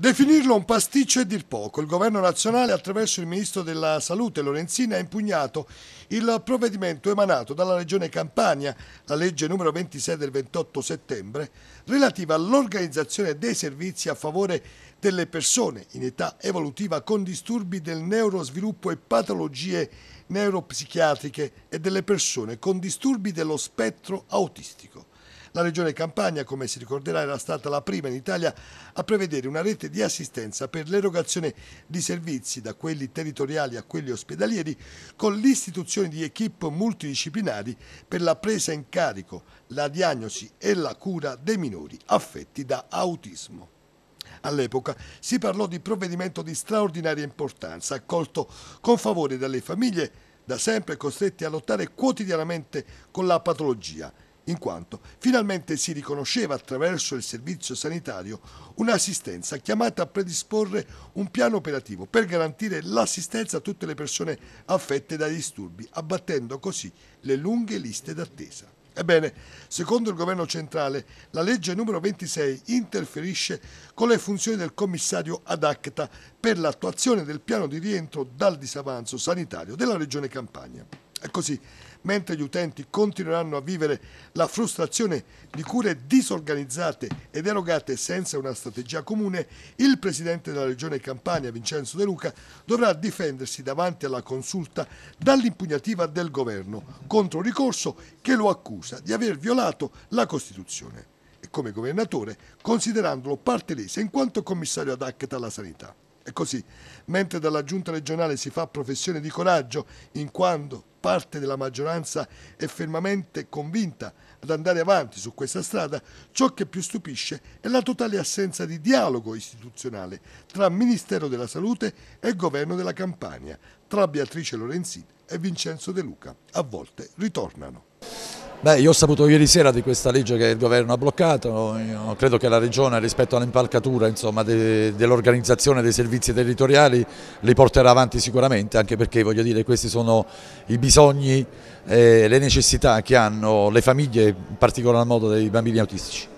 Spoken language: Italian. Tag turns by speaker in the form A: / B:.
A: Definirlo un pasticcio è dir poco. Il governo nazionale, attraverso il ministro della Salute Lorenzina, ha impugnato il provvedimento emanato dalla Regione Campania, la legge numero 26 del 28 settembre, relativa all'organizzazione dei servizi a favore delle persone in età evolutiva con disturbi del neurosviluppo e patologie neuropsichiatriche e delle persone con disturbi dello spettro autistico. La Regione Campania, come si ricorderà, era stata la prima in Italia a prevedere una rete di assistenza per l'erogazione di servizi da quelli territoriali a quelli ospedalieri con l'istituzione di equip multidisciplinari per la presa in carico, la diagnosi e la cura dei minori affetti da autismo. All'epoca si parlò di provvedimento di straordinaria importanza, accolto con favore dalle famiglie da sempre costrette a lottare quotidianamente con la patologia in quanto finalmente si riconosceva attraverso il servizio sanitario un'assistenza chiamata a predisporre un piano operativo per garantire l'assistenza a tutte le persone affette da disturbi, abbattendo così le lunghe liste d'attesa. Ebbene, secondo il governo centrale, la legge numero 26 interferisce con le funzioni del commissario ad acta per l'attuazione del piano di rientro dal disavanzo sanitario della regione Campania. E così mentre gli utenti continueranno a vivere la frustrazione di cure disorganizzate ed erogate senza una strategia comune, il presidente della Regione Campania, Vincenzo De Luca, dovrà difendersi davanti alla consulta dall'impugnativa del governo contro un ricorso che lo accusa di aver violato la Costituzione e come governatore considerandolo parte lesa in quanto commissario ad ACTA alla sanità. E così, mentre dalla giunta regionale si fa professione di coraggio in quanto parte della maggioranza è fermamente convinta ad andare avanti su questa strada, ciò che più stupisce è la totale assenza di dialogo istituzionale tra Ministero della Salute e Governo della Campania, tra Beatrice Lorenzini e Vincenzo De Luca. A volte ritornano.
B: Beh, io ho saputo ieri sera di questa legge che il governo ha bloccato, io credo che la Regione rispetto all'impalcatura de, dell'organizzazione dei servizi territoriali li porterà avanti sicuramente, anche perché voglio dire questi sono i bisogni, eh, le
A: necessità che hanno le famiglie, in particolar modo dei bambini autistici.